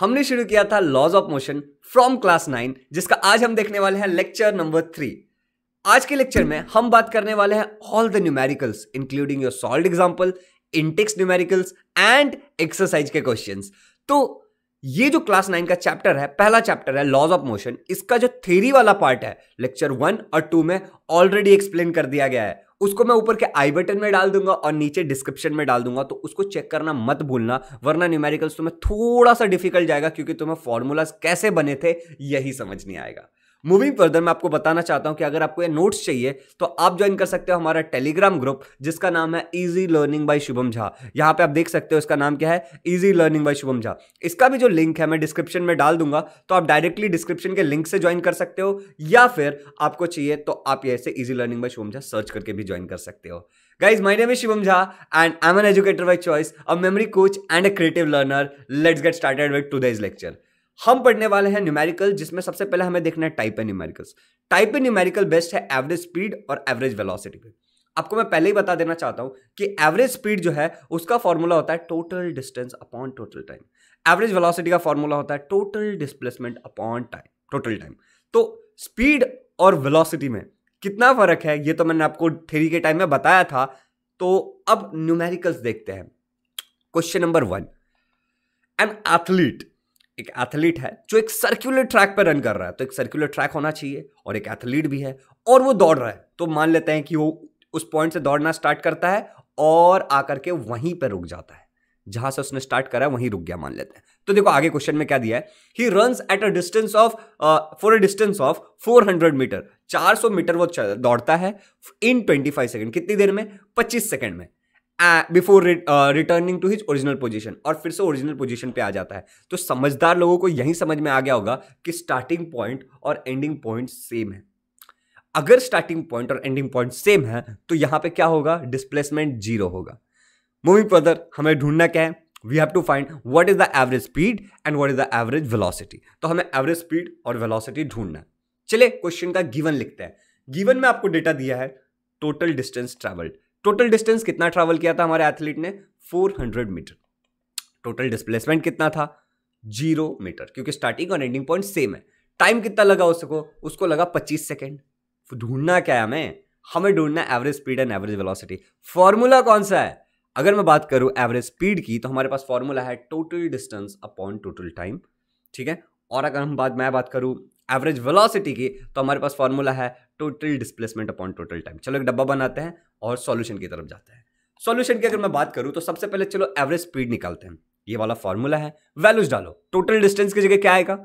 हमने शुरू किया था laws of motion from class nine जिसका आज हम देखने वाले हैं लेक्चर नंबर थ्री आज के लेक्चर में हम बात करने वाले हैं all the numericals including your solved example intext numericals and exercise के क्वेश्चन तो ये जो क्लास नाइन का चैप्टर है पहला चैप्टर है लॉज ऑफ मोशन इसका जो थेरी वाला पार्ट है लेक्चर वन और टू में ऑलरेडी एक्सप्लेन कर दिया गया है उसको मैं ऊपर के आई बटन में डाल दूंगा और नीचे डिस्क्रिप्शन में डाल दूंगा तो उसको चेक करना मत भूलना वरना न्यूमेरिकल्स तुम्हें थोड़ा सा डिफिकल्ट जाएगा क्योंकि तुम्हें फॉर्मूलाज कैसे बने थे यही समझ नहीं आएगा मूविंग फर्दर मैं आपको बताना चाहता हूं कि अगर आपको ये नोट्स चाहिए तो आप ज्वाइन कर सकते हो हमारा टेलीग्राम ग्रुप जिसका नाम है easy learning by Shubham Jha यहाँ पे आप देख सकते हो इसका नाम क्या है easy learning by Shubham Jha इसका भी जो लिंक है मैं डिस्क्रिप्शन में डाल दूंगा तो आप डायरेक्टली डिस्क्रिप्शन के लिंक से ज्वाइन कर सकते हो या फिर आपको चाहिए तो आप ऐसे easy learning by Shubham Jha search करके भी ज्वाइन कर सकते हो guys my name is Shivam Jha and I am an educator by choice a memory coach and a creative learner let's get started with today's lecture हम पढ़ने वाले हैं न्यूमेरिकल जिसमें सबसे पहले हमें देखना है type A numericals type A numerical based है एवरेज स्पीड और एवरेज वेलोसिटी पे आपको मैं पहले ही बता देना चाहता हूं कि एवरेज स्पीड जो है उसका फॉर्मूला होता है total distance upon total time average velocity का फॉर्मूला होता है total displacement upon time total time तो स्पीड और वेलोसिटी में कितना फर्क है ये तो मैंने आपको थ्री के टाइम में बताया था तो अब न्यूमेरिकल्स देखते हैं question number one an athlete एक एथलीट है जो एक सर्कुलर ट्रैक पर रन कर रहा है तो एक सर्कुलर ट्रैक होना चाहिए और एक एथलीट भी है और वो दौड़ रहा है तो मान लेते हैं कि वो उस पॉइंट से दौड़ना स्टार्ट करता है और आकर के वहीं पर रुक जाता है जहां से उसने स्टार्ट करा वहीं रुक गया मान लेते हैं तो देखो आगे क्वेश्चन में क्या दिया है he ran at a distance of for a distance of 400 metre 400 metre वो दौड़ता है इन 25 सेकंड कितनी देर में 25 सेकंड में before returning to his original position और फिर से ओरिजिनल पोजिशन पे आ जाता है तो समझदार लोगों को यही समझ में आ गया होगा कि स्टार्टिंग पॉइंट और एंडिंग पॉइंट सेम है अगर स्टार्टिंग पॉइंट और एंडिंग पॉइंट सेम है तो यहां पे क्या होगा डिस्प्लेसमेंट जीरो होगा मूविंग फर्दर हमें ढूंढना क्या है we have to find what is the average speed and what is the average velocity तो हमें एवरेज स्पीड और वेलोसिटी ढूंढना चलिए क्वेश्चन का गिवन लिखते हैं गिवन में आपको डेटा दिया है total distance travelled total distance कितना ट्रैवल किया था हमारे एथलीट ने 400 मीटर टोटल डिस्प्लेसमेंट कितना था जीरो मीटर क्योंकि स्टार्टिंग और एंडिंग पॉइंट सेम है टाइम कितना लगा उसको उसको लगा पच्चीस सेकेंड ढूंढना क्या है हमें हमें ढूंढना average speed and average velocity formula कौन सा है अगर मैं बात करूं एवरेज स्पीड की तो हमारे पास फॉर्मूला है total distance upon total time ठीक है और अगर हम बात मैं बात करूं एवरेज वेलोसिटी की तो हमारे पास फॉर्मूला है total displacement upon total time चलो एक डब्बा बनाते हैं और सॉल्यूशन की तरफ जाते हैं सॉल्यूशन की अगर मैं बात करूँ तो सबसे पहले चलो एवरेज स्पीड निकालते हैं ये वाला फॉर्मूला है वैल्यूज डालो टोटल डिस्टेंस की जगह क्या आएगा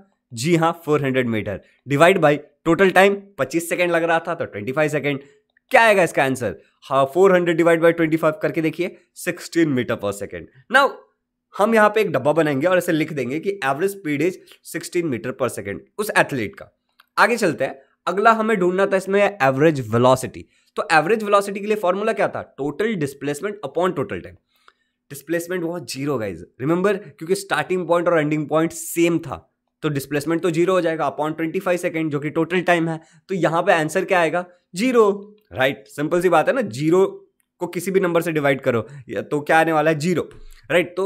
जी हाँ 400 metre divide by total time 25 second लग रहा था तो 25 सेकेंड क्या आएगा इसका आंसर हाँ 400 डिवाइड बाई 25 करके देखिए 16 मीटर पर सेकेंड नाउ हम यहाँ पे एक डब्बा बनाएंगे और ऐसे लिख देंगे कि average speed is 16 metre per second उस एथलीट का आगे चलते हैं अगला हमें ढूंढना था इसमें एवरेज वेलोसिटी तो एवरेज वेलोसिटी के लिए फॉर्मूला क्या था total displacement upon total time displacement was zero guys remember क्योंकि स्टार्टिंग पॉइंट और एंडिंग पॉइंट सेम था तो डिस्प्लेसमेंट तो जीरो हो जाएगा अपॉन ट्वेंटी फाइव सेकेंड जो कि टोटल टाइम है तो यहां पे आंसर क्या आएगा जीरो राइट सिंपल सी बात है ना जीरो को किसी भी नंबर से डिवाइड करो तो क्या आने वाला है जीरो राइट तो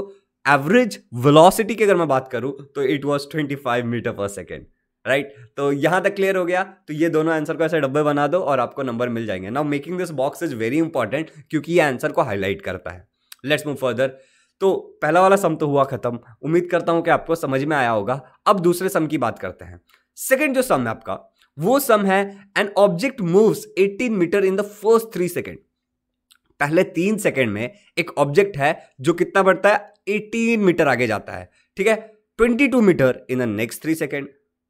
एवरेज वेलोसिटी की अगर मैं बात करूं तो it was twenty five metre per second right तो यहाँ तक क्लियर हो गया तो ये दोनों आंसर को ऐसे डब्बे बना दो और आपको नंबर मिल जाएंगे now making this box is very important क्योंकि ये आंसर को हाईलाइट करता है लेट्स मूव फर्दर तो पहला वाला सम तो हुआ खत्म उम्मीद करता हूँ कि आपको समझ में आया होगा अब दूसरे सम की बात करते हैं सेकेंड जो सम है आपका वो सम है an object moves 18 metre in the first three second पहले तीन सेकेंड में एक ऑब्जेक्ट है जो कितना बढ़ता है 18 मीटर आगे जाता है ठीक है 22 metre in the next three second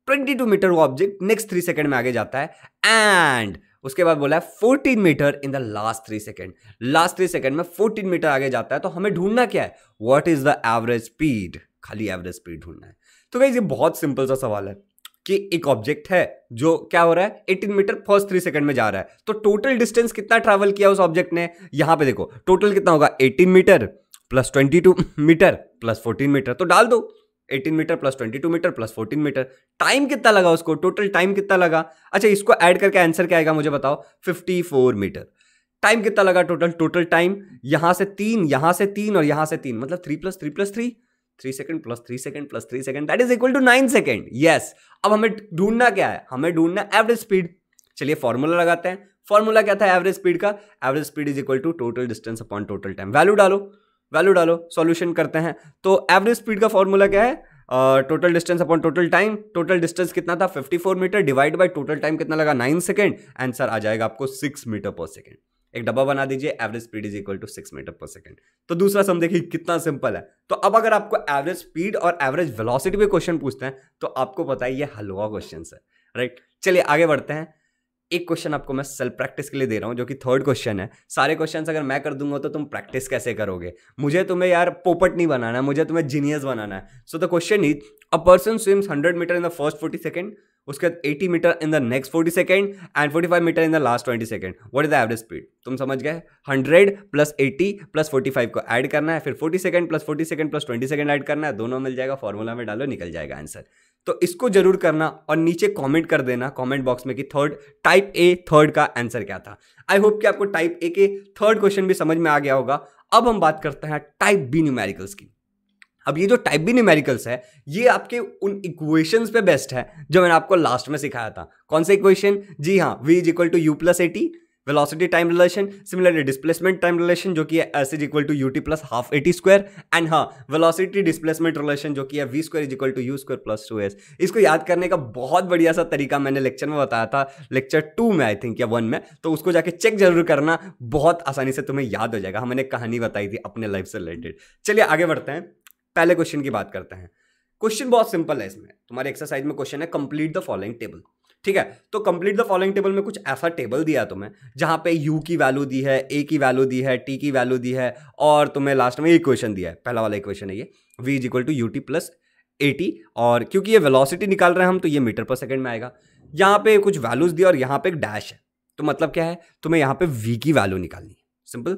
twenty two metre वो ऑब्जेक्ट नेक्स्ट थ्री सेकेंड में आगे जाता है एंड उसके बाद बोला है fourteen metre in the last three second last three second में फोर्टीन मीटर आगे जाता है तो हमें ढूंढना क्या है what is the average speed खाली एवरेज स्पीड ढूंढना है तो भाई ये बहुत सिंपल सा सवाल है कि एक ऑब्जेक्ट है जो क्या हो रहा है 18 मीटर फर्स्ट थ्री सेकंड में जा रहा है तो टोटल डिस्टेंस कितना ट्रैवल किया उस ऑब्जेक्ट ने यहां पे देखो टोटल कितना होगा 18 metre plus 22 metre plus 14 metre तो डाल दो eighteen metre plus twenty two metre plus fourteen metre time कितना लगा उसको टोटल टाइम कितना लगा अच्छा इसको ऐड करके आंसर क्या आएगा मुझे बताओ फिफ्टी फोर मीटर टाइम कितना लगा टोटल टोटल टाइम यहां से तीन यहां से तीन और यहां से तीन मतलब three plus three plus three three second plus three second plus three second that is equal to nine second yes अब हमें ढूंढना क्या है हमें ढूंढना एवरेज स्पीड चलिए फॉर्मूला लगाते हैं फॉर्मूला क्या था एवरेज स्पीड का average speed is equal to total distance upon total time value डालो वैल्यू डालो सॉल्यूशन करते हैं तो एवरेज स्पीड का फॉर्मूला क्या है total distance upon total time total distance कितना था 54 metre divide by total time कितना लगा 9 सेकेंड आंसर आ जाएगा आपको 6 मीटर पर सेकेंड एक डब्बा बना दीजिए average speed is equal to six metre per second तो दूसरा सम देखिए कितना सिंपल है तो अब अगर आपको एवरेज स्पीड और एवरेज वेलोसिटी पे क्वेश्चन पूछते हैं तो आपको पता है ये हलवा क्वेश्चन है राइट चलिए आगे बढ़ते हैं एक क्वेश्चन आपको मैं सेल्फ प्रैक्टिस के लिए दे रहा हूँ जो कि थर्ड क्वेश्चन है सारे क्वेश्चन अगर मैं कर दूंगा तो तुम प्रैक्टिस कैसे करोगे मुझे तुम्हें यार पोपट नहीं बनाना है मुझे तुम्हें जीनियस बनाना है so the question is a person swims hundred metre in the first forty second उसके बाद eighty metre in the next forty second and forty five metre in the last twenty second what is the average speed तुम समझ गए hundred plus eighty plus forty five को add करना है फिर forty second plus forty second plus twenty second add करना है दोनों मिल जाएगा फॉर्मूला में डालो निकल जाएगा आंसर तो इसको जरूर करना और नीचे कमेंट कर देना कमेंट बॉक्स में कि थर्ड टाइप ए थर्ड का आंसर क्या था आई होप कि आपको टाइप ए के थर्ड क्वेश्चन भी समझ में आ गया होगा अब हम बात करते हैं टाइप बी न्यूमेरिकल्स की अब ये जो टाइप बी न्यूमेरिकल्स है ये आपके उन इक्वेशंस पे बेस्ट है जो मैंने आपको लास्ट में सिखाया था कौन सा इक्वेशन जी हाँ v is equal to u plus a t velocity time relation similarly displacement time relation जो कि है s is equal to u t plus half a t square and हाँ वेलोसिटी डिस्प्लेसमेंट रिलेशन जो कि है v square is equal to you square plus two s इसको याद करने का बहुत बढ़िया सा तरीका मैंने लेक्चर में बताया था लेक्चर टू में आई थिंक या वन में तो उसको जाके चेक जरूर करना बहुत आसानी से तुम्हें याद हो जाएगा हमने कहानी बताई थी अपने लाइफ से रिलेटेड चलिए आगे बढ़ते हैं पहले क्वेश्चन की बात करते हैं क्वेश्चन बहुत सिंपल है इसमें तुम्हारे एक्सरसाइज में क्वेश्चन है कंप्लीट द फॉलोइंग टेबल ठीक है तो कंप्लीट द फॉलोइंग टेबल में कुछ ऐसा टेबल दिया तुम्हें जहां पे यू की वैल्यू दी है ए की वैल्यू दी है टी की वैल्यू दी है और तुम्हें लास्ट में इक्वेशन दिया है पहला वाला इक्वेशन है ये v is equal to u t plus a t और क्योंकि ये वेलोसिटी निकाल रहे हैं हम तो ये मीटर पर सेकेंड में आएगा यहाँ पे कुछ वैल्यूज दिया और यहाँ पे एक डैश है तो मतलब क्या है तुम्हें यहाँ पे वी की वैल्यू निकालनी है सिंपल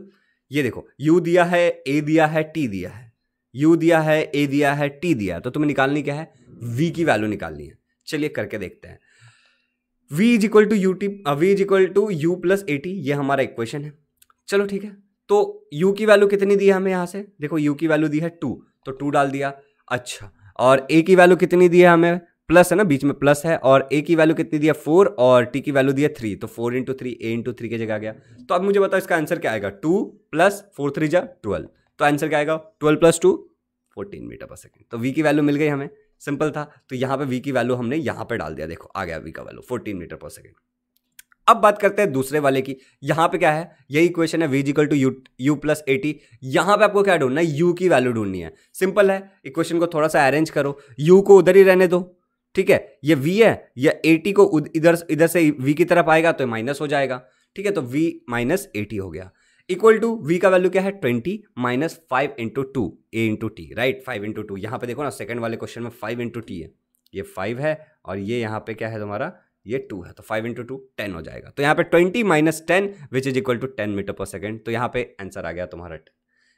ये देखो यू दिया है ए दिया है टी दिया है यू दिया है ए दिया है टी दिया है तो तुम्हें निकालनी क्या है वी की वैल्यू निकालनी है चलिए करके देखते हैं v is equal to u t v is equal to u plus a t ये हमारा इक्वेशन है चलो ठीक है तो u की वैल्यू कितनी दी है हमें यहाँ से देखो u की वैल्यू दी है टू तो टू डाल दिया अच्छा और a की वैल्यू कितनी दी है हमें प्लस है ना बीच में प्लस है और ए की वैल्यू कितनी दी है फोर और टी की वैल्यू है थ्री तो four into three a into three की जगह आ गया तो अब मुझे बताओ इसका आंसर क्या आएगा टू प्लस फोर थ्री जा ट्वेल्व तो आंसर क्या आएगा twelve plus two fourteen metre per second तो वी की वैल्यू मिल गई हमें सिंपल था तो यहाँ पे वी की वैल्यू हमने यहाँ पे डाल दिया देखो आ गया वी का value fourteen metre per second अब बात करते हैं दूसरे वाले की यहाँ पे क्या है यही इक्वेशन है v is equal to u u plus a t यहाँ पर आपको क्या ढूंढना है यू की वैल्यू ढूंढनी है सिंपल है इक्वेशन को थोड़ा सा अरेंज करो यू को उधर ही रहने दो ठीक है ये वी है या एटी को इधर इधर से वी की तरफ आएगा तो माइनस हो जाएगा ठीक है तो वी माइनस एटी हो गया इक्वल टू वी का वैल्यू क्या है twenty minus five into two a into t right five into two यहाँ पे देखो ना सेकंड वाले क्वेश्चन में फाइव इंटू टी है ये फाइव है और ये यहाँ पे क्या है तुम्हारा ये टू है तो फाइव इंटू टू टेन हो जाएगा तो यहाँ पे twenty minus ten which is equal to ten metre per second तो यहाँ पे आंसर आ गया तुम्हारा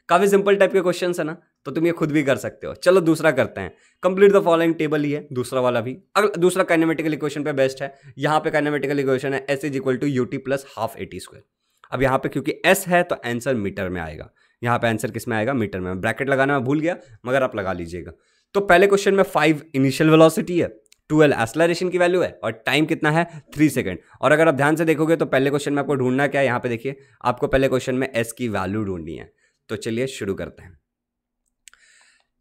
काफ़ी सिंपल टाइप के क्वेश्चन है ना तो तुम ये खुद भी कर सकते हो चलो दूसरा करते हैं कंप्लीट द फॉलोइंग टेबल ही है दूसरा वाला भी अगला दूसरा काइनेमेटिकल इक्वेशन पे बेस्ट है यहाँ पे काइनेमेटिकल इक्वेशन है s is equal to u t plus half a t square अब यहाँ पे क्योंकि एस है तो आंसर मीटर में आएगा यहाँ पे आंसर किस में आएगा मीटर में ब्रैकेट लगाना मैं भूल गया मगर आप लगा लीजिएगा तो पहले क्वेश्चन में फाइव इनिशियल वेलोसिटी है ट्वेल्व एसलरेशन की वैल्यू है और टाइम कितना है थ्री सेकेंड और अगर आप ध्यान से देखोगे तो पहले क्वेश्चन में आपको ढूंढना क्या है यहाँ पे देखिए आपको पहले क्वेश्चन में एस की वैल्यू ढूंढनी है तो चलिए शुरू करते हैं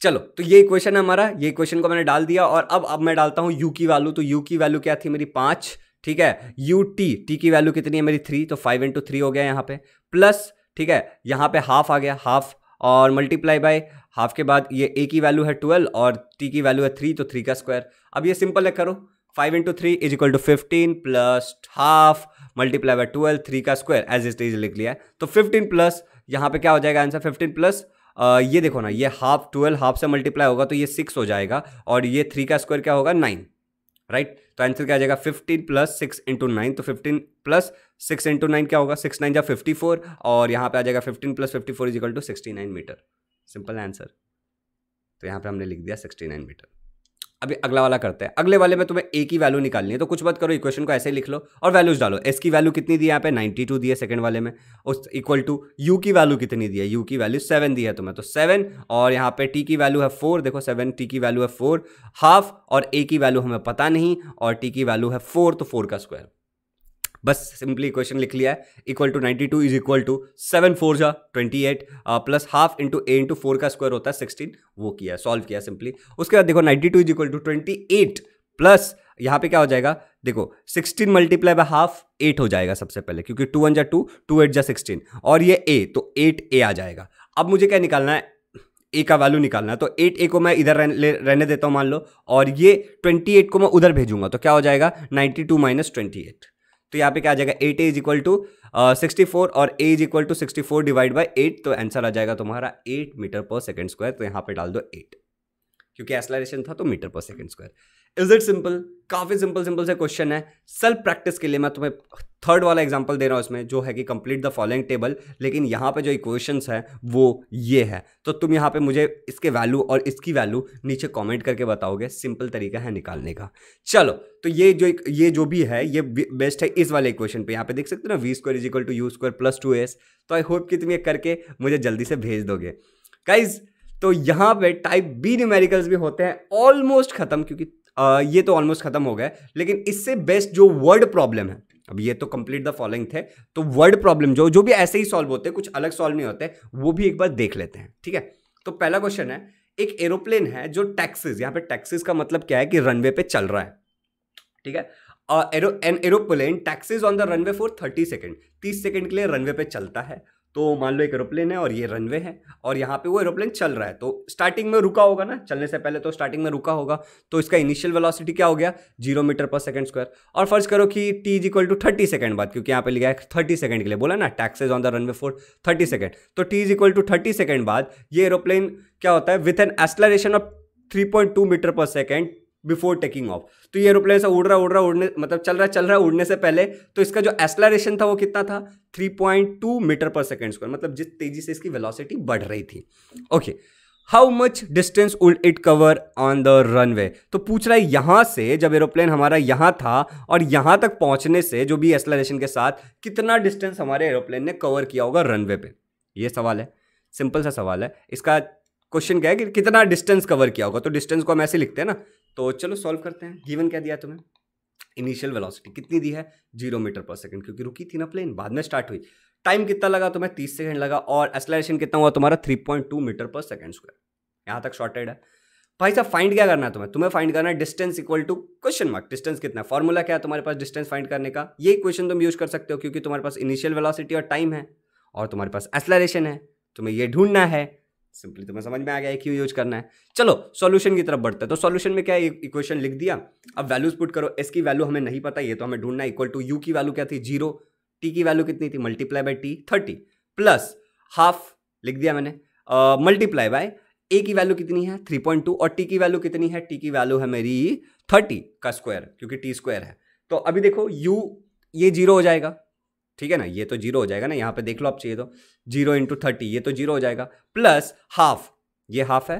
चलो तो ये क्वेश्चन है हमारा ये क्वेश्चन को मैंने डाल दिया और अब अब मैं डालता हूँ यू की वैल्यू तो यू की वैल्यू क्या थी मेरी पाँच ठीक है यू टी टी की वैल्यू कितनी है मेरी थ्री तो फाइव इंटू थ्री हो गया यहाँ पे प्लस ठीक है यहाँ पे हाफ आ गया हाफ और मल्टीप्लाई बाय हाफ के बाद ये ए की वैल्यू है ट्वेल्व और टी की वैल्यू है थ्री तो थ्री का स्क्वायर अब ये सिंपल है करो five into three is equal to fifteen plus half multiply by twelve three का स्क्वायर एज इज इज लिख लिया है तो फिफ्टीन प्लस यहाँ पे क्या हो जाएगा आंसर फिफ्टीन प्लस ये देखो ना ये हाफ ट्वेल्व हाफ से मल्टीप्लाई होगा तो ये सिक्स हो जाएगा और ये थ्री का स्क्वायर क्या होगा नाइन राइट right? तो आंसर क्या आ जाएगा fifteen plus six into nine तो fifteen plus six into nine क्या होगा सिक्स नाइन जा फिफ्टी फोर और यहाँ पे आ जाएगा fifteen plus fifty four is equal to sixty nine metre simple answer तो यहाँ पे हमने लिख दिया सिक्सटी नाइन मीटर अभी अगला वाला करते हैं अगले वाले में तुम्हें ए की वैल्यू निकालनी है तो कुछ बात करो इक्वेशन को ऐसे ही लिख लो और वैल्यूज डालो एस की वैल्यू कितनी दी है यहाँ पे 92 दी है सेकंड वाले में उस इक्वल टू यू की वैल्यू कितनी दी है यू की वैल्यू सेवन दी है तुम्हें तो सेवन और यहाँ पे टी की वैल्यू है फोर देखो सेवन टी की वैल्यू है फोर हाफ और ए की वैल्यू हमें पता नहीं और टी की वैल्यू है फोर तो फोर का स्क्वायर बस सिंपली क्वेश्चन लिख लिया है equal to ninety two is equal to seven four जा twenty eight plus half into a into four का स्क्वायर होता है सिक्सटीन वो किया सॉल्व किया सिंपली उसके बाद देखो ninety two is equal to twenty eight plus यहाँ पे क्या हो जाएगा देखो 16 मल्टीप्लाई बाय हाफ एट हो जाएगा सबसे पहले क्योंकि टू वन जा टू टू एट जा सिक्सटीन और ये ए तो एट ए आ जाएगा अब मुझे क्या निकालना है ए का वैल्यू निकालना है तो एट ए को मैं इधर रहने, रहने देता हूँ मान लो और ये ट्वेंटी एट को मैं उधर भेजूंगा तो क्या हो जाएगा ninety two minus twenty eight तो यहाँ पे क्या आ जाएगा eight a is equal to sixty four और a is equal to sixty four divide by eight तो आंसर आ जाएगा तुम्हारा eight metre per second square तो यहाँ पे डाल दो एट क्योंकि एसलरेशन था तो metre per second square is it simple काफ़ी सिंपल सिंपल से क्वेश्चन है सेल्फ प्रैक्टिस के लिए मैं तुम्हें थर्ड वाला एग्जांपल दे रहा हूँ इसमें जो है कि कंप्लीट द फॉलोइंग टेबल लेकिन यहाँ पे जो इक्वेशंस है वो ये है तो तुम यहाँ पे मुझे इसके वैल्यू और इसकी वैल्यू नीचे कमेंट करके बताओगे सिंपल तरीका है निकालने का चलो तो ये जो ये जो भी है ये बेस्ट है इस वाले इक्वेशन पर यहाँ पे देख सकते हो ना v square is equal to you square plus two s तो आई होप कि तुम ये करके मुझे जल्दी से भेज दोगे काइज तो यहाँ पे टाइप बी न्यूमेरिकल्स भी होते हैं ऑलमोस्ट खत्म क्योंकि ये तो ऑलमोस्ट ख़त्म हो गया लेकिन इससे बेस्ट जो वर्ड प्रॉब्लम है अब ये तो कंप्लीट द फॉलोइंग थे तो वर्ड प्रॉब्लम जो जो भी ऐसे ही सॉल्व होते हैं कुछ अलग सॉल्व नहीं होते वो भी एक बार देख लेते हैं ठीक है तो पहला क्वेश्चन है एक एरोप्लेन है जो टैक्सीज यहां पे टैक्सीज का मतलब क्या है कि रनवे पे चल रहा है ठीक है aero an aeroplane taxies on the runway for thirty second तीस सेकेंड के लिए रनवे पे चलता है तो मान लो एक एरोप्लेन है और ये रनवे है और यहाँ पे वो एरोप्लेन चल रहा है तो स्टार्टिंग में रुका होगा ना चलने से पहले तो स्टार्टिंग में रुका होगा तो इसका इनिशियल वेलोसिटी क्या हो गया zero metre per second square और फर्ज करो कि t is equal to thirty second बाद क्योंकि यहाँ पे लिखा है थर्टी सेकंड के लिए बोला ना taxies on the runway for thirty second तो T is equal to thirty second बाद ये एरोप्लेन क्या होता है with an acceleration of two metre per second before taking off तो ये एरोप्लेन से उड़ रहा उड़ रहा उड़ने मतलब चल रहा चल रहा उड़ने से पहले तो इसका जो एक्सलरेशन था वो कितना था 3.2 मीटर पर सेकेंड स्क्वायर मतलब जिस तेजी से इसकी वेलोसिटी बढ़ रही थी okay how much distance would it cover on the runway तो पूछ रहा है यहाँ से जब एरोप्लेन हमारा यहाँ था और यहाँ तक पहुँचने से जो भी एक्सलरेशन के साथ कितना डिस्टेंस हमारे एरोप्लेन ने कवर किया होगा वे पे ये सवाल है सिंपल सा सवाल है इसका क्वेश्चन क्या है कि कितना डिस्टेंस कवर किया होगा तो डिस्टेंस को हम ऐसे लिखते हैं ना तो चलो सॉल्व करते हैं गिवन क्या दिया तुम्हें इनिशियल वेलोसिटी कितनी दी है जीरो मीटर पर सेकंड क्योंकि रुकी थी ना प्लेन बाद में स्टार्ट हुई टाइम कितना लगा तुम्हें तीस सेकंड लगा और एक्सलेशन कितना हुआ तुम्हारा three point two metre per second square यहाँ तक शॉर्टेड है भाई साहब फाइंड क्या करना है तुम्हें तुम्हें फाइंड करना है distance equal to question mark distance कितना फॉर्मूला क्या है तुम्हारे पास डिस्टेंस फाइंड करने का ये क्वेश्चन तुम यूज कर सकते हो क्योंकि तुम्हारे पास इनिशियल वेलोसिटी और टाइम है और तुम्हारे पास एक्सलरेशन है तुम्हें यह ढूंढना है सिंपली तुम्हें तो समझ में आ गया है क्यों यूज करना है चलो सॉल्यूशन की तरफ बढ़ते हैं तो सॉल्यूशन में क्या इक्वेशन e- लिख दिया अब वैल्यूज पुट करो एस की वैल्यू हमें नहीं पता ये तो हमें ढूंढना इक्वल टू यू की वैल्यू क्या थी जीरो टी की वैल्यू कितनी थी multiply by T thirty plus half लिख दिया मैंने मल्टीप्लाई बाय ए की वैल्यू कितनी है थ्री पॉइंट टू और टी की वैल्यू कितनी है टी की वैल्यू है मेरी थर्टी का स्क्वायर क्योंकि टी स्क्वायर है तो अभी देखो यू ये जीरो हो जाएगा ठीक है ना ये तो जीरो हो जाएगा ना यहाँ पे देख लो आप चाहिए तो जीरो इंटू थर्टी ये तो जीरो हो जाएगा प्लस हाफ ये हाफ है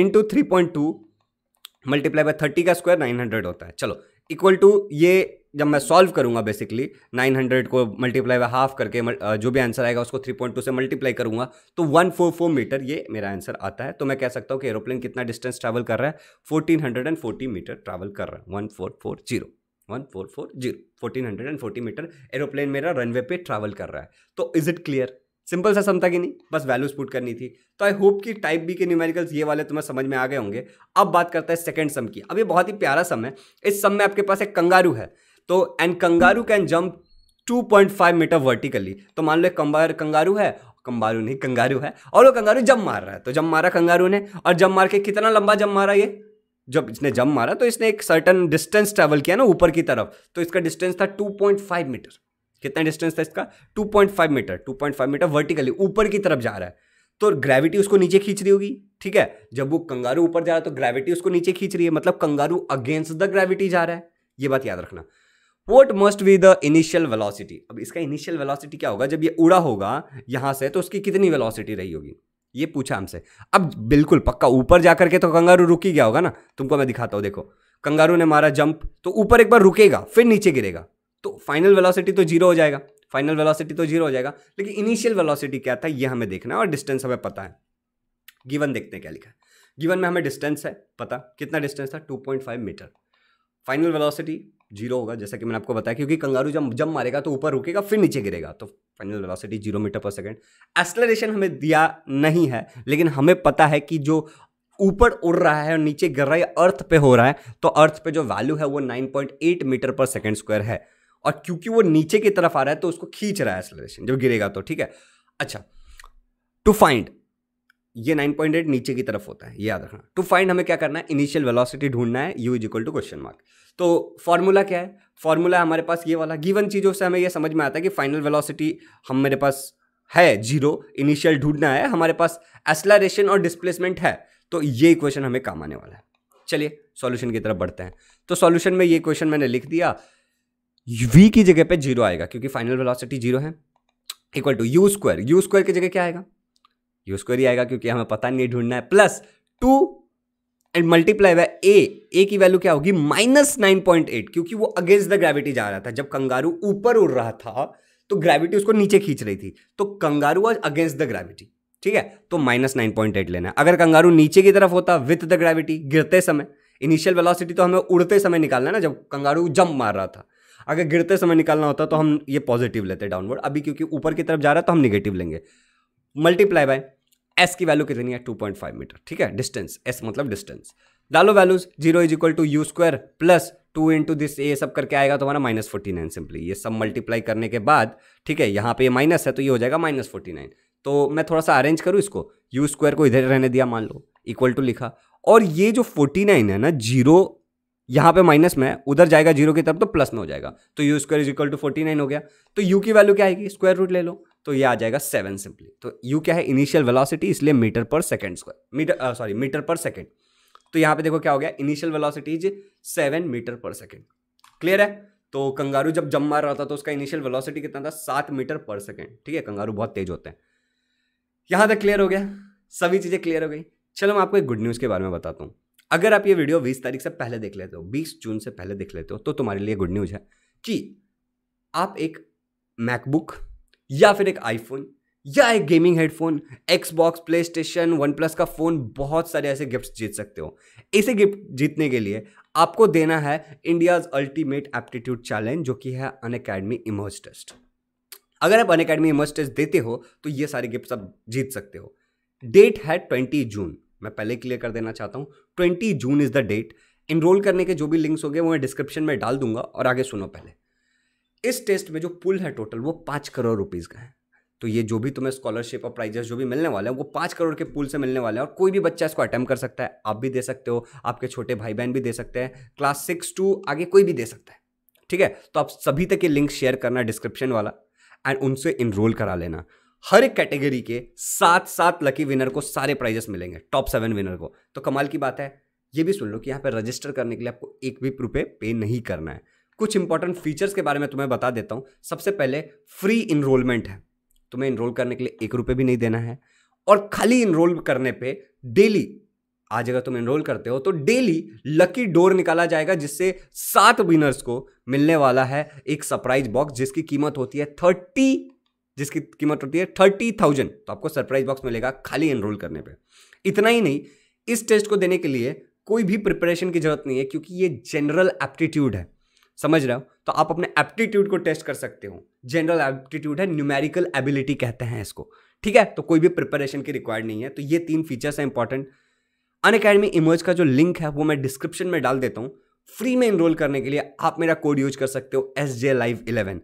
into three point two multiply by thirty का स्क्वायर नाइन हंड्रेड होता है चलो इक्वल टू ये जब मैं सॉल्व करूंगा बेसिकली 900 को मल्टीप्लाई बाय हाफ करके जो भी आंसर आएगा उसको 3.2 से मल्टीप्लाई करूंगा तो 144 मीटर ये मेरा आंसर आता है तो मैं कह सकता हूँ कि एरोप्लेन कितना डिस्टेंस ट्रैवल कर रहा है 1440 मीटर ट्रैवल कर रहा है zero one four four zero fourteen hundred and forty metre aeroplane मेरा रनवे पे ट्रैवल कर रहा है तो इज़ इट क्लियर सिंपल सा समता कि नहीं बस वैल्यूज पुट करनी थी तो आई होप कि टाइप बी के न्यूमेरिकल्स ये वाले तुम्हें समझ में आ गए होंगे अब बात करते हैं सेकेंड सम की अब ये बहुत ही प्यारा सम है इस सम में आपके पास एक कंगारू है तो and kangaroo can jump 2.5 metre vertically तो मान लो एक कंबार कंगारू है कंबारू नहीं कंगारू है और वो कंगारू जम मार रहा है तो जम मारा कंगारू ने और जम मार के कितना लंबा जम मारा ये जब इसने जम मारा तो इसने एक सर्टन डिस्टेंस ट्रेवल किया ना ऊपर की तरफ तो इसका डिस्टेंस था 2.5 मीटर कितना डिस्टेंस था इसका 2.5 मीटर 2.5 मीटर वर्टिकली ऊपर की तरफ जा रहा है तो ग्रेविटी उसको नीचे खींच रही होगी ठीक है जब वो कंगारू ऊपर जा रहा है तो ग्रेविटी उसको नीचे खींच रही है मतलब कंगारू अगेंस्ट द ग्रेविटी जा रहा है ये बात याद रखना what must be the initial velocity अब इसका इनिशियल वेलोसिटी क्या होगा जब ये उड़ा होगा यहाँ से तो उसकी कितनी वेलोसिटी रही होगी ये पूछा हमसे अब बिल्कुल पक्का ऊपर जाकर के तो कंगारू रुक ही गया होगा ना तुमको मैं दिखाता हूँ देखो कंगारू ने मारा जंप तो ऊपर एक बार रुकेगा फिर नीचे गिरेगा तो फाइनल वेलोसिटी तो जीरो हो जाएगा फाइनल वेलोसिटी तो जीरो हो जाएगा लेकिन इनिशियल वेलोसिटी क्या था ये हमें देखना है और डिस्टेंस हमें पता है गिवन देखते हैं क्या लिखा है गिवन में हमें डिस्टेंस है पता कितना डिस्टेंस था 2.5 मीटर फाइनल वेलोसिटी जीरो होगा जैसा कि मैंने आपको बताया क्योंकि कंगारू जब जंप मारेगा तो ऊपर रुकेगा फिर नीचे गिरेगा तो final velocity zero metre per second acceleration हमें दिया नहीं है लेकिन हमें पता है कि जो ऊपर उड़ रहा है और नीचे गिर रहा है अर्थ पे हो रहा है तो अर्थ पे जो वैल्यू है वो 9.8 मीटर पर सेकेंड स्क्वायर है और क्योंकि वो नीचे की तरफ आ रहा है तो उसको खींच रहा है एक्सलरेशन जब गिरेगा तो ठीक है अच्छा टू फाइंड ये 9.8 नीचे की तरफ होता है याद रखना टू फाइंड हमें क्या करना है इनिशियल वेलोसिटी ढूंढना है U is equal to question mark तो फॉर्मूला क्या है फॉर्मूला हमारे पास ये वाला गिवन चीज़ों से हमें यह समझ में आता है कि फाइनल वेलोसिटी हम मेरे पास है जीरो इनिशियल ढूंढना है हमारे पास एसलरेशन और डिस्प्लेसमेंट है तो ये इक्वेशन हमें काम आने वाला है चलिए सॉल्यूशन की तरफ बढ़ते हैं तो सॉल्यूशन में ये क्वेश्चन मैंने लिख दिया वी की जगह पे जीरो आएगा क्योंकि फाइनल वेलोसिटी जीरो है equal to you square U square की जगह क्या आएगा यू स्क्वायर ही आएगा क्योंकि हमें पता नहीं ढूंढना है plus two and multiply by A A की वैल्यू क्या होगी माइनस नाइन पॉइंट एट क्योंकि वो अगेंस्ट द ग्रेविटी जा रहा था जब कंगारू ऊपर उड़ रहा था तो ग्रेविटी उसको नीचे खींच रही थी तो kangaroo was against the gravity ठीक है तो माइनस नाइन पॉइंट एट लेना है अगर कंगारू नीचे की तरफ होता विथ द ग्रेविटी गिरते समय इनिशियल वेलोसिटी तो हमें उड़ते समय निकालना है ना जब कंगारू जंप मार रहा था अगर गिरते समय निकालना होता तो हम ये पॉजिटिव लेते डाउनवर्ड अभी क्योंकि ऊपर की तरफ जा रहा है तो हम निगेटिव लेंगे मल्टीप्लाई बाय एस की वैल्यू कितनी है टू पॉइंट फाइव मीटर ठीक है डिस्टेंस एस मतलब डिस्टेंस डालो values zero is equal to you square plus two into this ये सब करके आएगा तो हमारा माइनस फोर्टी नाइन सिंपली ये सब मल्टीप्लाई करने के बाद ठीक है यहाँ पे ये माइनस है तो ये हो जाएगा माइनस फोर्टी नाइन तो मैं थोड़ा सा अरेंज करूँ इसको यू स्क्वायर को इधर रहने दिया मान लो इक्वल टू लिखा और ये जो फोर्टी नाइन है ना जीरो यहाँ पे माइनस में उधर जाएगा जीरो की तरफ तो प्लस में हो जाएगा तो U square is equal to forty nine हो गया तो यू की वैल्यू क्या आएगी स्क्वायर रूट ले लो तो ये आ जाएगा सेवन सिंपली तो यू क्या है इनिशियल वेलोसिटी इसलिए metre per second square metre sorry metre per second तो यहाँ पे देखो क्या हो गया initial velocity is seven metre per second clear है तो कंगारू जब जम मार रहा था तो उसका इनिशियल वेलोसिटी कितना था सात मीटर पर सेकेंड ठीक है कंगारू बहुत तेज होते हैं यहाँ तक क्लियर हो गया सभी चीज़ें क्लियर हो गई चलो मैं आपको एक गुड न्यूज़ के बारे में बताता हूँ अगर आप ये वीडियो 20 तारीख से पहले देख लेते हो 20 जून से पहले देख लेते हो तो तुम्हारे लिए गुड न्यूज़ है कि आप एक मैकबुक या फिर एक आईफोन या एक gaming headphone Xbox PlayStation OnePlus का फ़ोन बहुत सारे ऐसे गिफ्ट जीत सकते हो इसे गिफ्ट जीतने के लिए आपको देना है इंडियाज़ अल्टीमेट एप्टीट्यूड चैलेंज जो कि है अन अकेडमी इमर्स टेस्ट अगर आप अन अकेडमी इमर्स टेस्ट देते हो तो ये सारे गिफ्ट आप जीत सकते हो डेट है ट्वेंटी जून मैं पहले क्लियर कर देना चाहता हूँ twenty June is the date enrol करने के जो भी लिंक्स होंगे वो मैं डिस्क्रिप्शन में डाल दूंगा और आगे सुनो पहले इस टेस्ट में जो पुल है टोटल वो पाँच करोड़ रुपीज़ का है तो ये जो भी तुम्हें स्कॉलरशिप और प्राइजेस जो भी मिलने वाले हैं वो पाँच करोड़ के पुल से मिलने वाले हैं और कोई भी बच्चा इसको अटैम्प्ट कर सकता है आप भी दे सकते हो आपके छोटे भाई बहन भी दे सकते हैं क्लास सिक्स टू आगे कोई भी दे सकता है ठीक है तो आप सभी तक ये लिंक शेयर करना डिस्क्रिप्शन वाला एंड उनसे इनरोल करा लेना हर एक कैटेगरी के सात सात लकी विनर को सारे प्राइजेस मिलेंगे टॉप सेवन विनर को तो कमाल की बात है ये भी सुन लो कि यहाँ पर रजिस्टर करने के लिए आपको एक भी रुपये पे नहीं करना है कुछ इंपॉर्टेंट फीचर्स के बारे में तुम्हें बता देता हूँ सबसे पहले फ्री इनरोलमेंट है तुम्हें इनरोल करने के लिए एक रुपये भी नहीं देना है और खाली इनरोल करने पे डेली आज अगर तुम इनरोल करते हो तो डेली लकी डोर निकाला जाएगा जिससे सात विनर्स को मिलने वाला है एक सरप्राइज बॉक्स जिसकी कीमत होती है थर्टी जिसकी कीमत होती है थर्टी थाउजेंड तो आपको सरप्राइज बॉक्स मिलेगा खाली इनरोल करने पे इतना ही नहीं इस टेस्ट को देने के लिए कोई भी प्रिपरेशन की जरूरत नहीं है क्योंकि ये जनरल एप्टीट्यूड है समझ रहे हो तो आप अपने एप्टीट्यूड को टेस्ट कर सकते हो जनरल एप्टीट्यूड है न्यूमेरिकल एबिलिटी कहते हैं इसको ठीक है तो कोई भी प्रिपरेशन की रिक्वायर्ड नहीं है तो ये तीन फीचर्स हैं इंपॉर्टेंट अन अकेडमी इमर्ज का जो लिंक है वो मैं डिस्क्रिप्शन में डाल देता हूँ फ्री में इनरोल करने के लिए आप मेरा कोड यूज कर सकते हो S J live eleven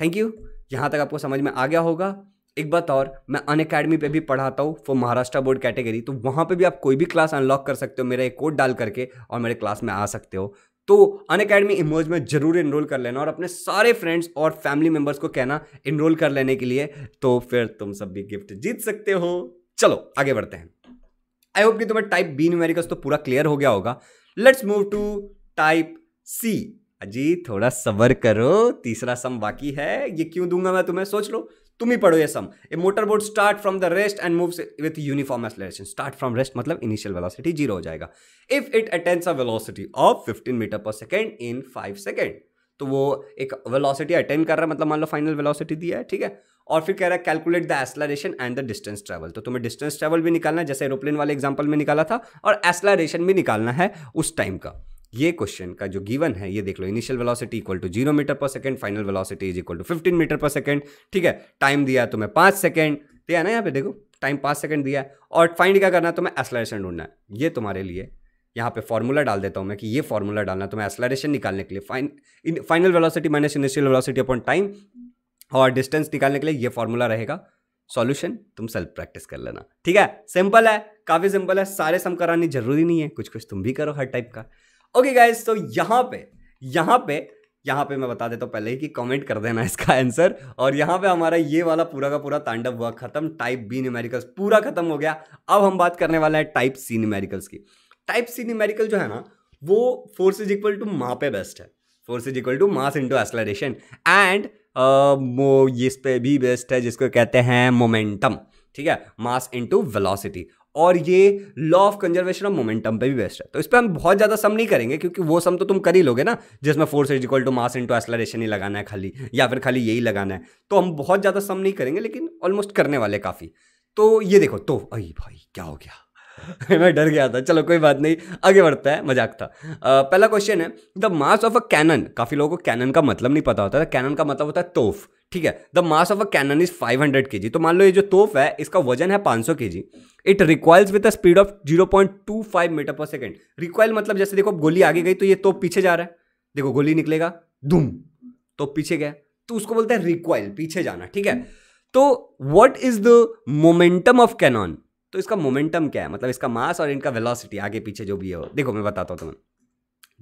thank you यहाँ तक आपको समझ में आ गया होगा एक बात और मैं अन अकेडमी पर भी पढ़ाता हूँ फॉर महाराष्ट्र बोर्ड कैटेगरी तो वहाँ पर भी आप कोई भी क्लास अनलॉक कर सकते हो मेरा एक कोड डाल करके और मेरे क्लास में आ सकते हो तो अन अकेडमी इमोज में जरूर इनरोल कर लेना और अपने सारे फ्रेंड्स और फैमिली मेंबर्स को कहना इनरोल कर लेने के लिए तो फिर तुम सब भी गिफ्ट जीत सकते हो चलो आगे बढ़ते हैं आई होप कि तुम्हें टाइप बी न्यूमेरिकल्स तो पूरा क्लियर हो गया होगा let's move to type C अजी थोड़ा सबर करो तीसरा सम बाकी है ये क्यों दूंगा मैं तुम्हें सोच लो तुम्हें पढ़ो ये some a motor boat start from the rest and moves with uniform acceleration start from rest मतलब इनिशियल वेलोसिटी जीरो हो जाएगा if it attends a velocity of 15 metre per second in five second तो वो एक velocity attend कर रहा है मतलब मान लो फाइनल वेलोसिटी दिया है ठीक है और फिर कह रहा है calculate the acceleration and the distance travel तो तुम्हें डिस्टेंस ट्रेवल भी निकालना है जैसे एरोप्लेन वाले एग्जाम्पल में निकाला था और एसलरेशन भी निकालना है उस टाइम का ये क्वेश्चन का जो गिवन है ये देख लो initial velocity equal to zero metre per second final velocity is equal to fifteen metre per second ठीक है टाइम दिया है तुम्हें पाँच सेकंड दिया तो ना यहाँ पे देखो टाइम पाँच सेकंड दिया है और फाइंड क्या करना है तुम्हें एसलरेशन ढूंढना है ये तुम्हारे लिए यहाँ पे फॉर्मूला डाल देता हूँ मैं कि ये फॉर्मूला डालना तुम्हें एसलरेशन निकालने के लिए fine final velocity minus initial velocity upon time और डिस्टेंस निकालने के लिए ये फॉर्मूला रहेगा सॉल्यूशन तुम सेल्फ प्रैक्टिस कर लेना ठीक है सिंपल है काफ़ी सिंपल है सारे सम करानी जरूरी नहीं है कुछ कुछ तुम भी करो हर टाइप का ओके गाइज तो यहां पे यहां पे यहाँ पे मैं बता देता हूँ पहले ही कि कमेंट कर देना इसका आंसर और यहाँ पे हमारा ये वाला पूरा का पूरा तांडव हुआ खत्म टाइप बी न्यूमेरिकल्स पूरा खत्म हो गया अब हम बात करने वाले हैं टाइप सी न्यूमेरिकल्स की टाइप सी न्यूमेरिकल जो है ना वो फोर्स इज इक्वल टू माँ पे बेस्ट है force is equal to mass into acceleration and इस पर भी बेस्ट है जिसको कहते हैं मोमेंटम ठीक है मास इंटू वेलोसिटी और ये law of conservation of momentum पे भी बेस्ट है तो इस पर हम बहुत ज़्यादा सम नहीं करेंगे क्योंकि वो सम तो तुम कर ही लोगे ना जिसमें force is equal to mass into acceleration ही लगाना है खाली या फिर खाली यही लगाना है तो हम बहुत ज़्यादा सम नहीं करेंगे लेकिन ऑलमोस्ट करने वाले काफ़ी तो ये देखो तो अई भाई क्या हो गया मैं डर गया था चलो कोई बात नहीं आगे बढ़ता है मजाक था आ, पहला क्वेश्चन है the mass of a cannon काफ़ी लोगों को कैनन का मतलब नहीं पता होता है कैनन का मतलब होता है तोफ ठीक है the mass of a cannon is 500 hundred K G तो मान लो ये जो तोफ है इसका वजन है 500 सौ K G it recoils with a speed of 0.25 metre per second recoil मतलब जैसे देखो गोली आगे गई तो ये तोप पीछे जा रहा है देखो गोली निकलेगा धूम तो पीछे गया तो उसको बोलते हैं रिक्वाइल पीछे जाना ठीक है तो what is the momentum of cannon तो इसका मोमेंटम क्या है मतलब इसका मास और इनका वेलोसिटी आगे पीछे जो भी है देखो मैं बताता हूँ तुम्हें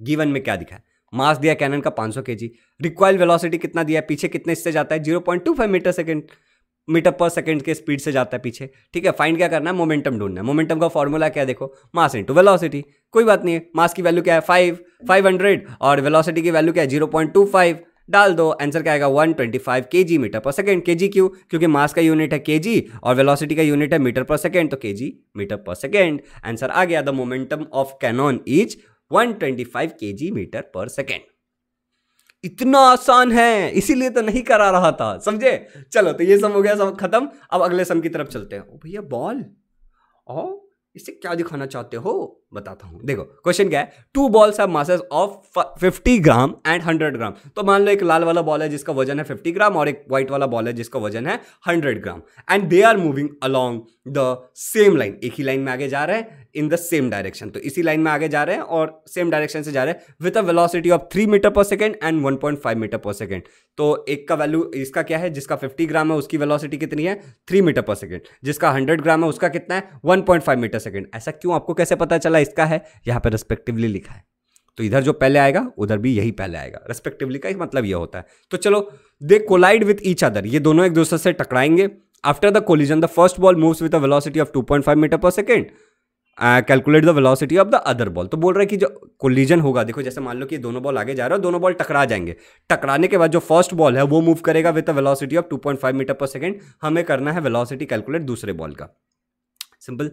गिवन में क्या दिखा है मास दिया कैनन का 500 केजी रिक्वाइल वेलोसिटी कितना दिया है पीछे कितने इससे जाता है zero metre second metre per second के स्पीड से जाता है पीछे ठीक है फाइंड क्या करना है मोमेंटम ढूंढना है मोमेंटम का फॉर्मूला क्या देखो मास इंटू वेलोसिटी कोई बात नहीं है मास की वैल्यू क्या है फाइव फाइव हंड्रेड और वेलोसिटी की वैल्यू क्या है जीरो पॉइंट टू फाइव डाल दो आंसर क्या आएगा 125 ट्वेंटी मीटर पर सेकेंड के क्यों क्योंकि मास का यूनिट है के और वेलोसिटी का यूनिट है मीटर पर सेकेंड तो के मीटर पर सेकेंड आंसर आ गया the momentum of cannon is 125 twenty metre per second इतना आसान है इसीलिए तो नहीं करा रहा था समझे चलो तो ये सम हो गया सब खत्म अब अगले सम की तरफ चलते हैं भैया बॉल ओ oh, इससे क्या दिखाना चाहते हो बताता हूँ देखो क्वेश्चन क्या है two balls have masses of 50 gram and 100 gram तो मान लो एक लाल वाला बॉल है जिसका वजन है 50 ग्राम और एक व्हाइट वाला बॉल है जिसका वजन है 100 gram and they are moving along the same line एक ही लाइन में आगे जा रहे हैं इन द सेम डायरेक्शन तो इसी लाइन में आगे जा रहे हैं और सेम डायरेक्शन से जा रहे हैं with a velocity of three metre per second and one point five metre per second तो एक का वैल्यू इसका क्या है जिसका फिफ्टी ग्राम है उसकी वेलोसिटी कितनी है थ्री मीटर पर सेकेंड जिसका हंड्रेड ग्राम है उसका कितना है one point five metre second ऐसा क्यों आपको कैसे पता चला इसका है यहाँ पर रेस्पेक्टिवली लिखा है तो इधर जो पहले आएगा उधर भी यही पहले आएगा रेस्पेक्टिवली का मतलब यह होता है तो चलो they collide with each other ये दोनों एक दूसरे से टकराएंगे After the collision, the first ball moves with a velocity of 2.5 meter per second calculate the velocity of the other ball तो बोल रहा है कि जो कोलिजन होगा देखो जैसे मान लो कि दोनों बॉल आगे जा रहे हो दोनों बॉल टकरा जाएंगे टकराने के बाद जो फर्स्ट बॉल है वो मूव करेगा with the velocity of 2.5 metre per second हमें करना है वेलोसिटी कैलकुलेट दूसरे बॉल का सिंपल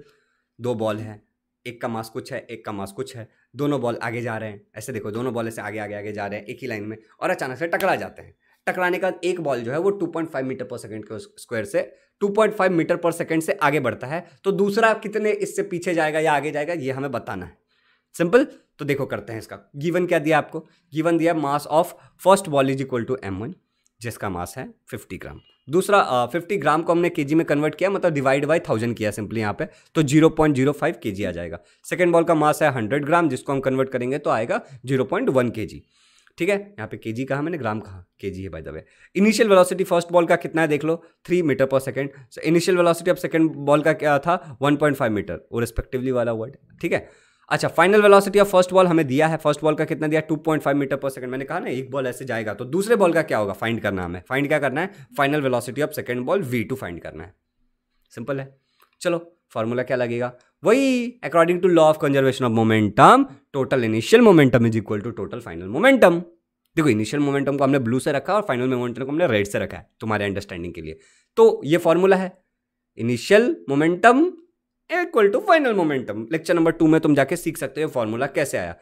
दो बॉल है एक का मास कुछ है एक का मास कुछ है दोनों बॉल आगे जा रहे हैं ऐसे देखो दोनों बॉल ऐसे आगे आगे आगे जा रहे हैं एक ही लाइन में और अचानक से टकरा जाते हैं टकराने के बाद एक बॉल जो है वो 2.5 मीटर पर सेकंड के स्क्वायर से 2.5 मीटर पर सेकंड से आगे बढ़ता है तो दूसरा कितने इससे पीछे जाएगा या आगे जाएगा ये हमें बताना है सिंपल तो देखो करते हैं इसका गिवन क्या दिया आपको गिवन दिया mass of first ball is equal to M one जिसका मास है फिफ्टी ग्राम दूसरा फिफ्टी ग्राम को हमने के में कन्वर्ट किया मतलब डिवाइड बाई थाउजेंड किया सिंपली यहाँ पे तो जीरो पॉइंट जीरो फाइव के जी आ जाएगा सेकेंड बॉल का मास है हंड्रेड ग्राम जिसको हम कन्वर्ट करेंगे तो आएगा जीरो पॉइंट वन के जी ठीक है यहाँ पे केजी कहा मैंने ग्राम कहा केजी है by the way initial velocity first ball का कितना है देख लो three metre per second so initial velocity of second ball का क्या था 1.5 मीटर वो रिस्पेक्टिवली वाला वर्ड ठीक है अच्छा final velocity of first ball हमें दिया है फर्स्ट बॉल का कितना दिया two point five metre per second मैंने कहा ना एक बॉल ऐसे जाएगा तो दूसरे बॉल का क्या होगा फाइंड करना हमें फाइंड क्या करना है final velocity of second ball V two find करना है सिंपल है चलो फार्मूला क्या लगेगा वही according to law of conservation of momentum total initial momentum is equal to total final momentum देखो इनिशियल मोमेंटम को हमने ब्लू से रखा और फाइनल मोमेंटम को हमने रेड से रखा है तुम्हारे अंडरस्टैंडिंग के लिए तो ये फॉर्मूला है initial momentum equal to final momentum lecture number two में तुम जाके सीख सकते हो फॉर्मूला कैसे आया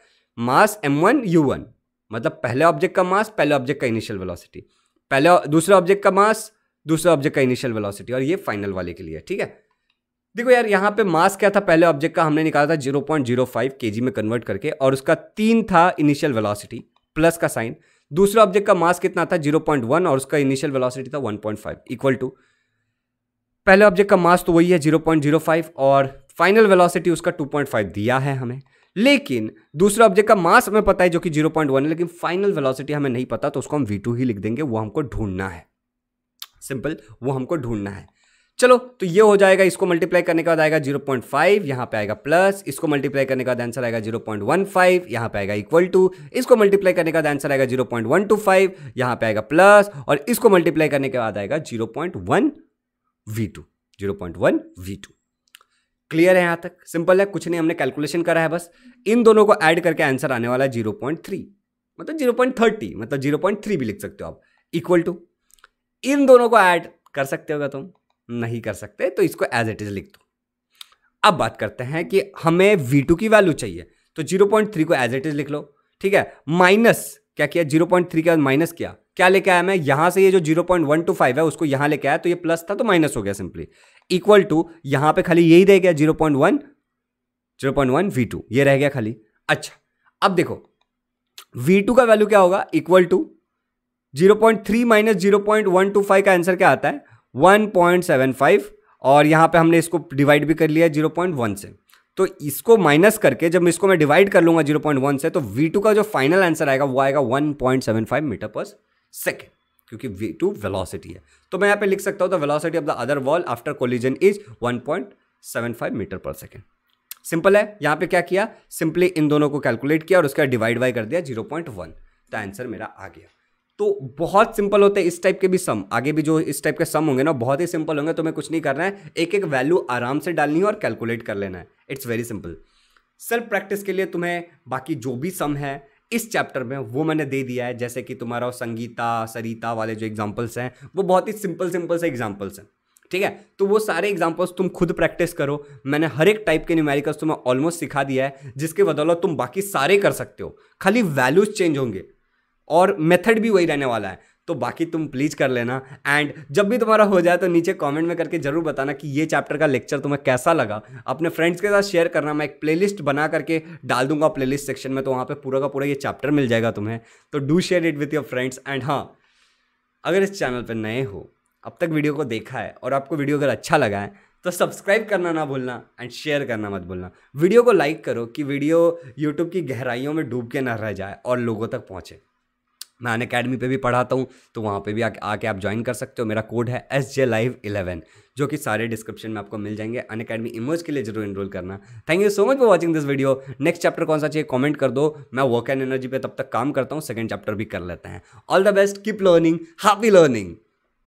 mass M one U one मतलब पहले ऑब्जेक्ट का मास पहले ऑब्जेक्ट का इनिशियल वेलोसिटी पहले दूसरे ऑब्जेक्ट का मास दूसरे ऑब्जेक्ट का इनिशियल वेलोसिटी और ये फाइनल वाले के लिए ठीक है देखो यार यहाँ पे मास क्या था पहले ऑब्जेक्ट का हमने निकाला था 0.05 पॉइंट में कन्वर्ट करके और उसका तीन था इनिशियल वेलोसिटी प्लस का साइन दूसरा ऑब्जेक्ट का मास कितना था 0.1 और उसका इनिशियल वेलोसिटी था 1.5 इक्वल टू पहले ऑब्जेक्ट का मास तो वही है 0.05 और फाइनल वेलोसिटी उसका 2.5 दिया है हमें लेकिन दूसरा ऑब्जेक्ट का मास हमें पता है जो कि 0.1 है लेकिन फाइनल वेलोसिटी हमें नहीं पता तो उसको हम टू ही लिख देंगे वो हमको ढूंढना है सिंपल वो हमको ढूंढना है चलो तो ये हो जाएगा इसको मल्टीप्लाई करने के बाद आएगा 0.5 पॉइंट यहाँ पे आएगा प्लस इसको मल्टीप्लाई करने का आंसर आएगा 0.15 पॉइंट यहाँ पे आएगा इक्वल टू इसको मल्टीप्लाई करने का आंसर आएगा 0.125 पॉइंट यहाँ पे आएगा प्लस और इसको मल्टीप्लाई करने के बाद आएगा 0.1 point one V two zero clear है यहाँ तक सिंपल है कुछ नहीं हमने कैलकुलेशन करा है बस इन दोनों को ऐड करके आंसर आने वाला है जीरो मतलब जीरो मतलब जीरो भी लिख सकते हो आप इक्वल टू इन दोनों को ऐड कर सकते होगा तुम नहीं कर सकते तो इसको एज इट इज़ लिख दो अब बात करते हैं कि हमें v2 की वैल्यू चाहिए तो 0.3 को एज इट इज़ लिख लो ठीक है माइनस क्या किया 0.3 पॉइंट थ्री के बाद माइनस किया क्या लेके आया मैं यहां से ये जो 0.125 है उसको यहां लेके आया तो ये प्लस था तो माइनस हो गया सिंपली इक्वल टू यहां पे खाली यही रह गया 0.1 पॉइंट वन जीरो पॉइंट ये रह गया खाली अच्छा अब देखो v2 का वैल्यू क्या होगा equal to zero point minus zero का आंसर क्या आता है 1.75 और यहाँ पे हमने इसको डिवाइड भी कर लिया है 0.1 से तो इसको माइनस करके जब इसको मैं डिवाइड कर लूँगा 0.1 से तो V2 का जो फाइनल आंसर आएगा वो आएगा 1.75 मीटर पर सेकेंड क्योंकि V2 टू वेलोसिटी है तो मैं यहाँ पे लिख सकता हूँ the velocity of the other ball after collision is 1.75 metre per second simple है यहाँ पे क्या किया सिंपली इन दोनों को कैलकुलेट किया और उसका डिवाइड बाई कर दिया 0.1 तो आंसर मेरा आ गया तो बहुत सिंपल होते हैं इस टाइप के भी सम आगे भी जो इस टाइप के सम होंगे ना बहुत ही सिंपल होंगे तो मैं कुछ नहीं कर रहा है एक एक वैल्यू आराम से डालनी है और कैलकुलेट कर लेना है it's very simple self practice के लिए तुम्हें बाकी जो भी सम है इस चैप्टर में वो मैंने दे दिया है जैसे कि तुम्हारा संगीता सरिता वाले जो एग्जाम्पल्स हैं वो बहुत ही सिंपल सिंपल से एग्जाम्पल्स हैं ठीक है तो वो सारे एग्जाम्पल्स तुम खुद प्रैक्टिस करो मैंने हर एक टाइप के न्यूमेरिकल्स तुम्हें ऑलमोस्ट सिखा दिया है जिसके बदौलत तुम बाकी सारे कर सकते हो खाली वैल्यूज चेंज होंगे और मेथड भी वही रहने वाला है तो बाकी तुम प्लीज़ कर लेना एंड जब भी तुम्हारा हो जाए तो नीचे कमेंट में करके ज़रूर बताना कि ये चैप्टर का लेक्चर तुम्हें कैसा लगा अपने फ्रेंड्स के साथ शेयर करना मैं एक प्लेलिस्ट बना करके डाल दूंगा प्लेलिस्ट सेक्शन में तो वहाँ पे पूरा का पूरा ये चैप्टर मिल जाएगा तुम्हें तो do share it with your friends and हाँ अगर इस चैनल पर नए हो अब तक वीडियो को देखा है और आपको वीडियो अगर अच्छा लगा है तो सब्सक्राइब करना ना भूलना एंड शेयर करना मत भूलना वीडियो को लाइक करो कि वीडियो यूट्यूब की गहराइयों में डूब के ना रह जाए और लोगों तक पहुँचे मैं अन अकेडमी पर भी पढ़ाता हूँ तो वहाँ पर भी आके आके आप ज्वाइन कर सकते हो मेरा कोड है एस जे लाइव इलेवन जो कि सारे डिस्क्रिप्शन में आपको मिल जाएंगे अन अकेडमी इमोज के लिए जरूर इनरोल करना thank you so much for watching this video next chapter कौन सा चाहिए कॉमेंट कर दो मैं वर्क एंड एनर्जी पर तब तक काम करता हूँ सेकेंड चैप्टर भी कर लेते हैं all the best keep learning happy learning